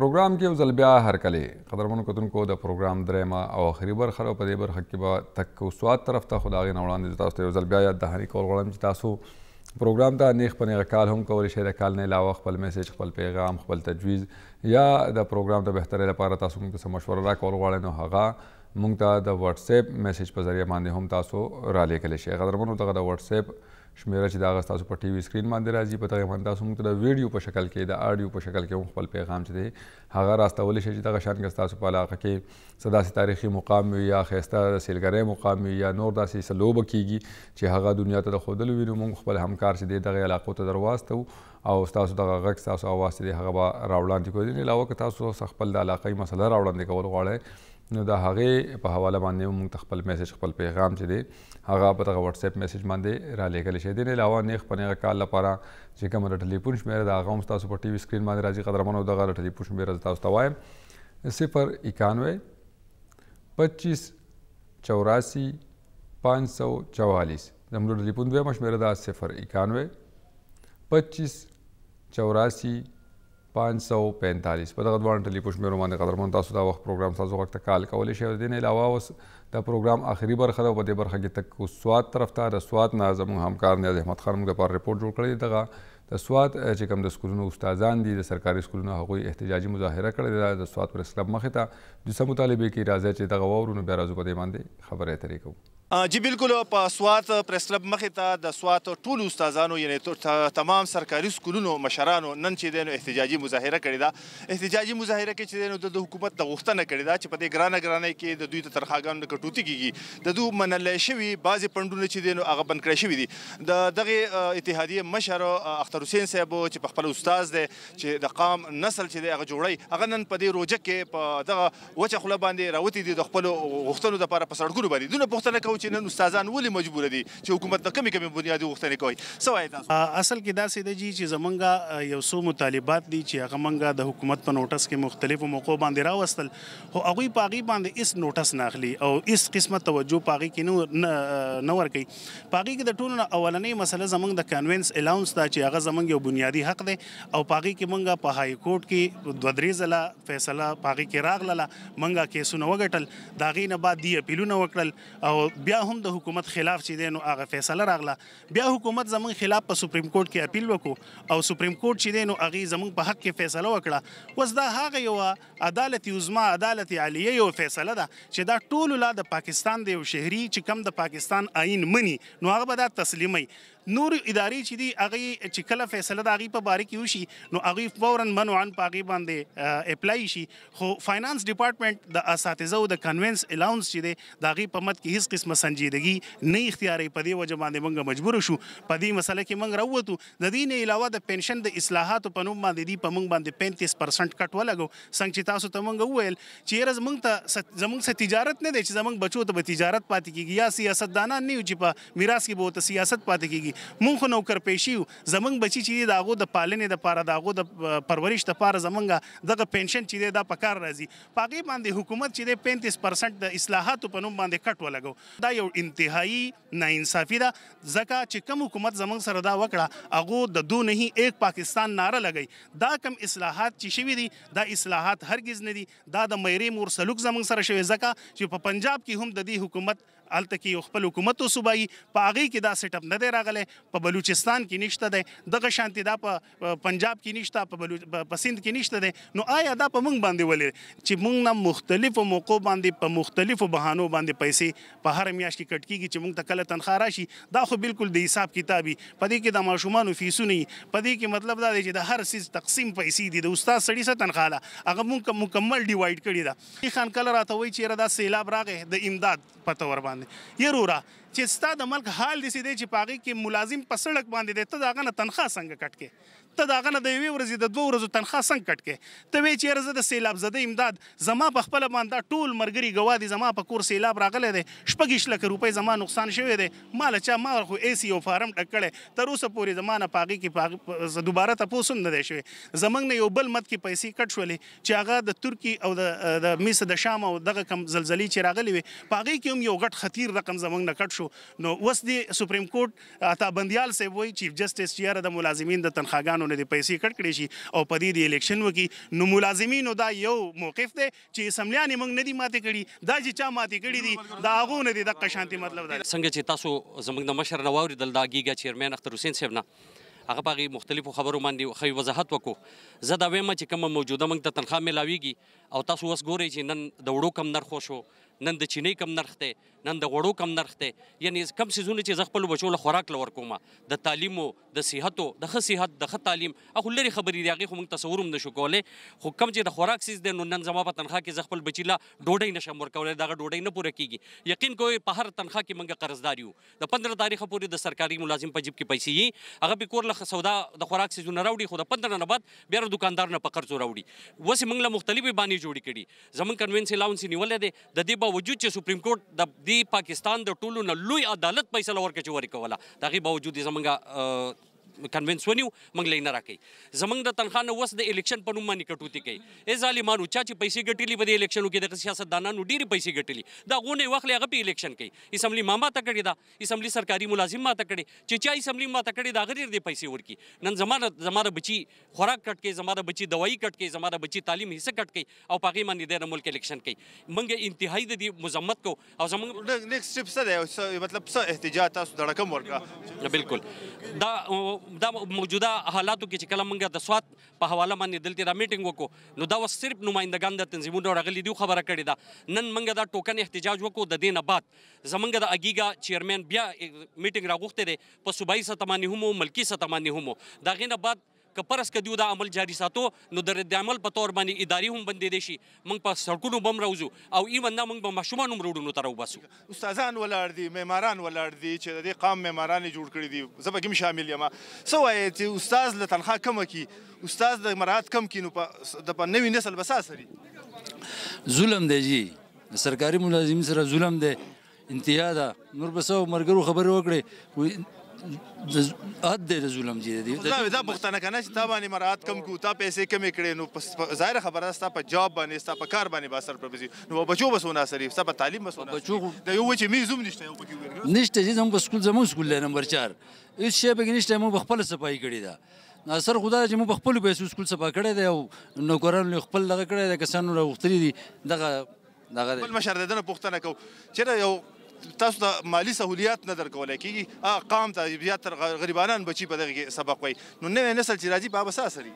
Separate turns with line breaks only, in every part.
پروګرام کې وزل بیا هر کله قدرمنو کتونکو د پروګرام درېما او اخري برخه او په دې برخه کې به تک او سواد طرف ته خدای نه وړاندې تاسو ته وزل بیا یاد دهاري کول غواړم چې تاسو پروګرام ته نیخ پنې کال هم کولی شئ د کال نه علاوه خپل میسج خپل پیغام خپل تجویز یا د پروګرام د بهتري لپاره تاسو موږ سره مشوره را کول غواړئ نو هغه مونږ ته د واتس اپ میسج په ذریعہ باندې هم تاسو را لیکلی شئ قدرمنو دغه د واتس اپ شمیره چې دا غس تاسو په ټي وي سکرین باندې راځي په دغه باندې تاسو موږ ته د ویډیو په شکل کې د اډیو په شکل کې خپل پیغام چې دی هغه راستول شي چې دغه شان غس تاسو په علاقه کې صدا سي تاریخي مقام وي یا خيسته د سیلګرې مقام وي یا نور داسې سلوب کیږي چې هغه دنیا ته د خودل وینو موږ خپل همکار چې دی دغه علاقو ته دروازته او تاسو دغه غږ تاسو اواز دې هغه راوړاندې کوئ علاوه که تاسو خپل د علاقې مسله راوړاندې کول غواړئ نو دا هغه په حواله باندې موږ خپل میسج خپل پیغام چې دی هغه په دغه واتس اپ میسج باندې را لېږل شي دین علاوه نه خپل کال لپاره چې کوم ټلیفون شمیره دا هغه تاسو په ټي وي سکرین باندې راځي قدرمنو دغه ټلیفون شمیره تاسو ته وایم 091 25 84 544 زموږ ټلیفون دوه مشمیره دا 091 25 84 545 په دغه دوه ټلیفون شمیرو باندې قدرمن تاسو دا وخت پروګرام تاسو وخت کال کولای شئ د نه علاوه اوس د پروګرام اخري برخه ده په دې برخه کې تک سواد طرف ته د سواد ناظم همکار نیاز احمد خان موږ لپاره رپورت جوړ کړی دغه د سواد چې کوم د سکولونو استادان دي د سرکاري سکولونو هغوی احتجاجي مظاهره کړې ده د سواد پرس کلب مخې ته د سمو طالبې کې راځي چې دغه واورو نو بیا راځو په دې باندې خبرې اترې کوو
جی بالکل په سوات پریس کلب مخې ته د سوات ټول استادانو یعنی تمام سرکاري سکولونو مشرانو نن چې دینو احتجاجي مظاهره کړې ده احتجاجي مظاهره کې چې دینو د حکومت د غوښتنه کړې ده چې په دې ګرانه ګرانه کې د دوی ته ترخاګانو کټوتی کیږي د دوی منلې شوی بعضي پندونه چې دینو هغه بند کړی شوی دي د دغه اتحادیه مشر اختر حسین صاحب چې په خپل استاد دی چې د قام نسل چې هغه جوړي هغه نن په دې روجه کې په دغه وچه خوله باندې راوتی دي د خپل غوښتنو لپاره په سړکونو باندې دونه پوښتنه کوي چې نن استادان ولې مجبور دي چې حکومت د کمی کمی بنیادی غوښتنې کوي څه وایي
تاسو اصل کې دا سیده جی چې زمونږه یو څو مطالبات دي چې هغه مونږه د حکومت په نوټس کې مختلفو موقعو باندې راوستل خو هغه پاغي باندې اس نوټس ناخلي او اس قسمه توجه پاغي کې نو نو ورکي پاغي کې د ټولو اولنې مسله زمونږ د کنوینس الاونس دا چې هغه زمونږ یو بنیادی حق دی او پاغي کې مونږه په های کورټ کې دوه درې ځله فیصله پاغي کې راغله مونږه کیسونه وګټل دا غي نه بعد دی اپیلونه وکړل او بیا هم د حکومت خلاف چې دین او هغه فیصله راغله بیا حکومت زمون خلاف په سپریم کورټ کې اپیل وکړو او سپریم کورټ چې دین او هغه زمون په حق کې فیصله وکړه وس دا هغه یو عدالت عظما عدالت عالیه یو فیصله ده چې دا ټول لا د پاکستان د یو شهري چې کم د پاکستان آئین مني نو هغه به دا تسلیمي نور ادارې چې دي هغه چې کله فیصله د هغه په باره کې وشي نو هغه فورا منوعن پاغي باندې اپلای شي خو فاینانس ډپارټمنټ د اساتذه او د کنوینس الاونس چې دي د هغه په مت کې هیڅ قسمه سنجیدګي نه اختیاري په دې وجه باندې موږ مجبور شو په دې مسله کې موږ راووتو د دې نه علاوه د پنشن د اصلاحاتو په نوم باندې دي په موږ باندې 35% کټ ولګو څنګه چې تاسو ته موږ وویل چې رز موږ ته زموږ سره تجارت نه دی چې زموږ بچو ته به تجارت پاتې کیږي یا سیاستدانان نه یو چې په میراث کې به ته سیاست پاتې کیږي کیږي مونږ خو نوکر پېشي زمونږ بچی چې د هغه د پالنې د پاره د هغه د پرورش د پاره زمونږ دغه پنشن چې دا پکار راځي پاګې باندې حکومت چې 35% د اصلاحاتو په نوم باندې کټ ولګو دا یو انتهایی ناانصافي ده ځکه چې کوم حکومت زمونږ سره دا وکړه هغه د دو نه ایک پاکستان ناره لګی دا کم اصلاحات چې شوي دي دا اصلاحات هرگز نه دي دا د مېری مور سلوک زمونږ سره شوی ځکه چې په پنجاب کې هم د دې حکومت الته کې یو خپل حکومت او صوبایي په هغه کې دا سیټ اپ نه دی راغلی په بلوچستان کې نشته دی دغه شانتي دا په پنجاب کې نشته په بلوچ په سند کې نشته دی نو آیا دا په موږ باندې ولې چې موږ نه مختلفو موقعو باندې په مختلفو بهانو باندې پیسې په هر میاشت کې کټ کیږي چې موږ ته کله تنخواه راشي دا خو بالکل د حساب کتابي پدې کې د ماشومان فیسو نه پدې کې مطلب دا دی چې د هر سیس تقسیم پیسې دي د استاد سړي سره تنخواه لا هغه موږ مکمل ډیوایډ کړی دا خان کله راته وای چې را دا سیلاب راغی د امداد پته ور باندې ねイエローら چې ستا د ملک حال دسی دی چې پاغي کې ملازم په سړک باندې دی ته داغه نه تنخواه څنګه کټ کې ته داغه نه د یوې ورځې د دوه ورځو تنخواه څنګه کټ کې ته وی چې رزه د سیلاب زده امداد زما په خپل باندې ټول مرګري غوا دي زما په کور سیلاب راغله دي شپږش لک روپۍ زما نقصان شوی دی مال چا ما خو اے سی او فارم ډکړې تر اوسه پورې زما نه پاغي کې پاغي دوباره تاسو نه دی شوی زمنګ نه یو بل مت کې پیسې کټ شولې چې هغه د ترکی او د مصر د شام او دغه کم زلزلې چې راغلي وي پاغي کې هم یو غټ خطیر رقم زمنګ نه کټ شو شو نو اوس دی سپریم کورټ عطا بندیال صاحب وایي چیف جسټس چې یاره د ملازمین د تنخواګانو نه د پیسې کټ کړی شي او په دې د الیکشن وکي نو ملازمینو دا یو موقف دی چې سملیان موږ نه دي ماته کړي دا چې چا ماته کړي دي دا هغه نه
دي د قشانتي مطلب دا څنګه چې تاسو زموږ د مشر نواوري دل دا گیګا چیرمن اختر حسین صاحب نه هغه باغی مختلفو خبرو باندې خو وضاحت وکړو زه دا وایم چې کومه موجوده موږ ته تنخواه ملاويږي او تاسو وس ګورئ چې نن د وړو کم نرخ شو نن د چینی کم نرخ دی نن د غوړو کم نرخ دی یعنی کم سیزونه چې زه خپل بچو له خوراک لور کوم د تعلیمو د صحتو د ښه صحت د ښه تعلیم اخو لري خبرې دی هغه خو موږ تصور هم نشو کولی خو کم چې د خوراک سیز دی نو نن زما په تنخواه کې زه خپل بچی لا ډوډۍ نشم ورکولی دغه ډوډۍ نه پوره کیږي یقین کوئ په هر تنخواه کې موږ قرضدار یو د 15 تاریخ پورې د سرکاري ملازم په جیب کې پیسې یي هغه به کور له سودا د خوراک سیزونه راوړي خو د 15 نه بعد بیا دکاندار نه په قرض راوړي وسه موږ له مختلفې باندې جوړې کړي زمون کنوینس الاونس نیولې ده د دې باوجود چې سپریم کورټ د دې پاکستان د ټولو نه لوی عدالت فیصله ورکړه چې ورکوله د هغې باوجود یې زمونږ کنوینس ونیو موږ لې نه راکې زمنګ د تنخواه نه وس د الیکشن په نوم باندې کټوتی کوي ای ظالمانو چا چې پیسې ګټلې په دې الیکشنو کې د سیاستدانانو ډېری پیسې ګټلې دا غونې وخت هغه په الیکشن کې اسمبلی ما ماته کړې ده اسمبلی سرکاري ملازم ماته کړې چې چا اسمبلی ماته کړې دا غیر دې پیسې ورکی نن زماره زماره بچي خوراک کټ کې زماره بچي دوايي کټ کې زماره بچي تعلیم حصہ کټ کې او پاغي باندې د ملک الیکشن کې موږ انتهایی د دې مذمت کو او زمونږ نیکسټ سټپ څه دی مطلب څه احتجاج تاسو دړه کوم ورکا بالکل دا دا موجوده حالاتو کې چې کله موږ د سواد په حواله باندې دلته را میټینګ وکړو نو دا وس صرف نمائندگان د تنظیمونو راغلي دي خبره کړې ده نن موږ دا ټوکن احتجاج وکړو د دې نه بعد زمونږ د اګیګا چیرمن بیا میټینګ راغوښته دي په صوبایي سطح باندې هم ملکی سطح باندې هم دا غینه بعد که پرس کدیو دا عمل جاری ساتو نو در د عمل په تور باندې اداري هم بندې دي شي موږ په سړکونو بم راوځو او ایون دا موږ به ماشومان هم روډونو ته راوباسو
استادان ولاړ دي معماران ولاړ دي چې د دې قام معماران جوړ کړی دي زه به کې شامل یم سو چې استاد له تنخواه کم کی استاد د مراعات کم کی نو په د په نوې نسل بسا سري
ظلم دی جی سرکاري ملازمین سره ظلم دی انتیا ده نور به څه مرګرو خبرې وکړې د حد د ظلم دی دی دا
دا پښتنه کنه چې تا باندې مراد کم کو تا پیسې کم کړې نو ظاهر خبره ستا په جاب باندې ستا په کار باندې با سر پربزي نو بچو بس ونه سری ستا په تعلیم بس ونه بچو
دا یو چې می زوم نشته یو پکې نشته چې زم په سکول زمو سکول نمبر 4 هیڅ شی به نشته مو خپل صفای کړی دا ناصر خدا چې موږ خپل پیسې سکول څخه کړې دی او نوکرانو خپل لغه کړې ده کسانو راوختري دي دغه دغه بل مشر ددنه پوښتنه کو چې یو
تاسو ته مالی سہولیات نه درکول کیږي هغه قام ته بیا تر غریبانان بچي په دغه سبق وای نو نوې نسل چې راځي په اساس لري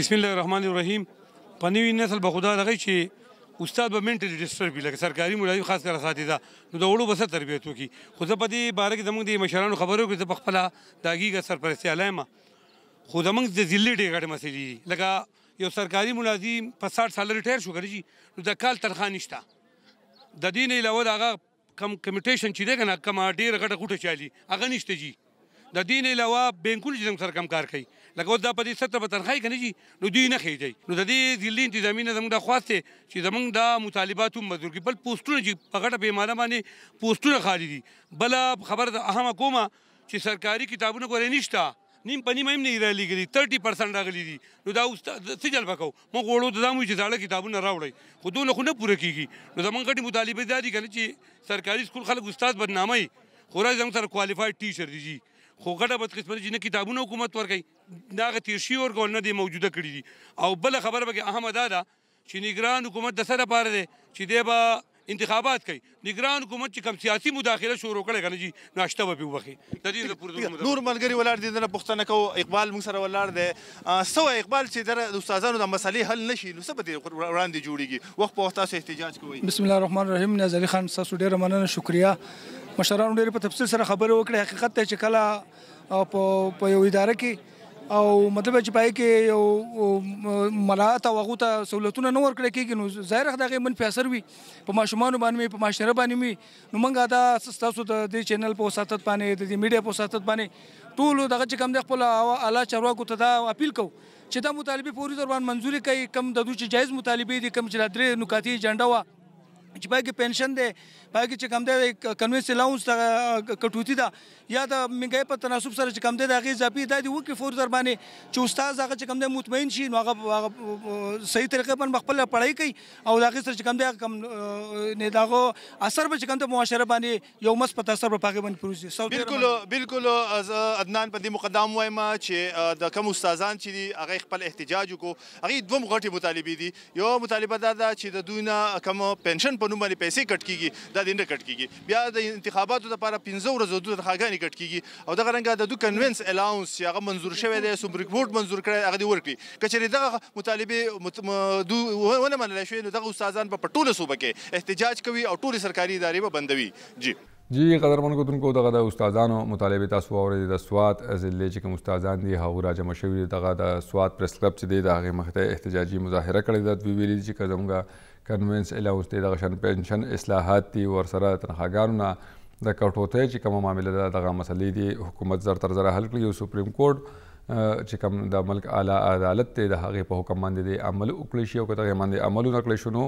بسم الله الرحمن الرحیم په نوې نسل به خدا دغه چې استاد به منټل ډیسټرب لکه سرکاري ملایو خاص کر اساتذه نو د وړو بس تربیت وکي خو زه په دې باره کې زموږ د مشرانو خبرو کې زه خپل داګي سرپرستی علامه خو زموږ د ضلع ډېر غټ مسلې لکه یو سرکاري ملازم په 60 سال ریټایر شو کړی نو د کال تنخواه نشته د دین علاوه د هغه کم کمیټیشن چې دی کنه کم ډیر غټه غوټه چالي هغه نشته جی د دین علاوه بینکونه چې سره کم کار کوي لکه دا په دې ستر په تنخای کنه جی نو دوی نه خېږي نو د دې ځلې انتظامی نه زموږ د خواسته چې زموږ د مطالبات هم مزور کی بل پوسټونه چې په غټه پیمانه باندې پوسټونه خالي دي بل خبر اهم کومه چې سرکاري کتابونه ګورې نشته نیم په نیمه هم نه را لګري 30% راغلي دي نو دا استاد سجل پکاو مو غوړو د زموږ چې زاړه کتابونه راوړي خو دونه خو نه پوره کیږي نو زمونږ غټي مطالبه دا دي کنه چې سرکاري سکول خلک استاد بدنامي خو راځي زموږ سره کوالیفاید ټیچر دي خو غټه بدقسمتي چې نه کتابونه حکومت ورکړي دا غتیر شی ورکول نه دي موجوده کړی دي او بل خبر به اهم ادا ده چې نگران حکومت د سره پاره دي چې دی به انتخابات کوي نگران حکومت چې کم سیاسي مداخله شروع کړي کنه جی ناشته به پیوخي د دې لپاره نور ملګری ولر دي نه پښتنه کو
اقبال موږ سره ولر دي سو اقبال چې در استادانو د مسلې حل نشي نو سبا دې وړاندې جوړیږي وخت په وخت تاسو احتجاج کوي بسم
الله الرحمن الرحیم نظری خان تاسو ډیره مننه شکریا مشرانو ډیره په تفصیل سره خبرې وکړې حقیقت ته چې کله په یو اداره کې او مطلب چې پای کې یو ملات او هغه ته سہولتونه نه ورکړي کېږي نو ظاهر دغه من په اثر وي په ماشومان باندې په معاشره باندې وي نو موږ دا تاسو ته د چینل په وساتت باندې د میډیا په وساتت باندې ټول دغه چې کم د خپل اعلی چارواکو ته دا اپیل کوو چې دا مطالبه پوری ضربان منځوري کوي کم د دوی چې جایز مطالبه دي کم چې درې نکاتي جنډه وا چې پای کې پنشن دی پای کې چې کم دی کنوینس الاونس کټوتی دا یا د منګای په تناسب سره چې کم دی د هغه اضافي دا دی وکي فور در باندې چې استاد هغه چې کم دی مطمئن شي نو هغه صحیح طریقې باندې خپل پړای کوي او دا هغه سره چې کم دی کم نه داغو اثر به چې کم دی معاشره باندې یو مس په تاثیر په پاګه باندې پروسي بالکل بالکل از عدنان باندې مقدم وایم
چې د کوم استادان چې دی هغه خپل احتجاج وکړو هغه دوه غټي مطالبه دي یو مطالبه دا ده چې د دوی نه کوم پنشن په نوم باندې پیسې کټ کیږي دا دې نه کټ کیږي بیا د انتخاباتو لپاره 15 ورځې د تنخواګانې کټ کیږي او دغه رنګ د دو کنوینس الاونس چې هغه منزور شوی دی سوبریک بورډ منزور کړی هغه دی ورکړي کچېرې دغه مطالبه دو ونه منل شوی نو دغه استادان په ټوله صوبه کې احتجاج کوي او ټول سرکاري ادارې به بندوي جی
جی قدرمن کوونکو دغه د استادانو مطالبه تاسو اورئ د سواد ازلې چې کوم استادان دي هغه راځي مشورې دغه د سواد پریس کلب چې دی دغه مخته احتجاجي مظاهره کړې ده ویلي چې کومګه کنوینس اله اوس دغه شان پنشن اصلاحات دي ورسره تنخواګانو نه د کټوته چې کوم معاملې ده دغه مسلې دي حکومت زر تر زر حل کړی یو سپریم کورټ چې کوم د ملک اعلی عدالت ته د هغه په حکم باندې د عمل وکړي شي او کته باندې عمل وکړي شنو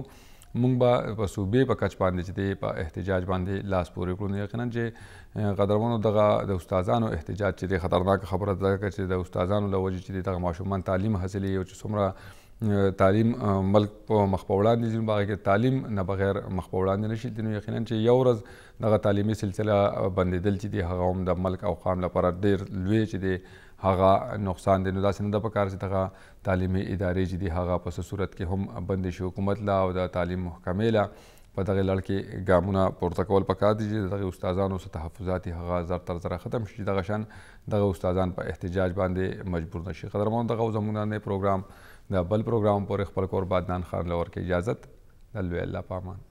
مونږ به په صوبې په کچ باندې چې دی په احتجاج باندې لاس پورې کړو یقینا چې قدرمنو دغه د استادانو احتجاج چې دی خطرناک خبره ده چې د استادانو لوجه چې دغه ماشومان تعلیم حاصلې او چې څومره تعلیم ملک په مخ په وړاندې ځینې باغ کې تعلیم نه بغیر مخ په وړاندې نشي نو یقینا چې یو ورځ دغه تعلیمي سلسله بندېدل چې دی هغه هم د ملک او قام لپاره ډېر لوی چې دی هغه نقصان دی نو داسې نه ده په کار چې دغه تعلیمي ادارې چې دی هغه په صورت کې هم بندې شي حکومت لا او د تعلیم محکمې لا په دغه لړ کې ګامونه پورته کول پکار دي چې دغه استادانو څخه تحفظات هغه زر تر زر ختم شي دغه شان دغه استادان په احتجاج باندې مجبور نشي قدرمن دغه زمونږ نه پروګرام د بل پروګرام پورې خپل کور بادنان خان لور کې اجازه د لوی الله پامان